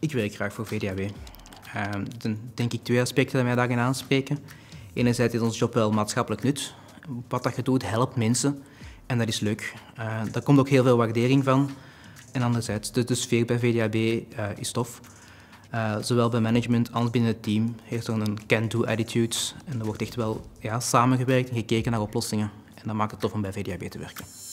Ik werk graag voor VDAW. Ehm, zijn denk ik twee aspecten die mij daarin aanspreken. Enerzijds is ons job wel maatschappelijk nut. Wat dat je doet, helpt mensen. En dat is leuk. Eh, daar komt ook heel veel waardering van. En anderzijds, de, sfeer bij VDAB eh, is tof. Eh, zowel bij management als binnen het team heeft er een can-do attitude. En er wordt echt wel ja, samengewerkt en gekeken naar oplossingen. En dat maakt het tof om bij VDAB te werken.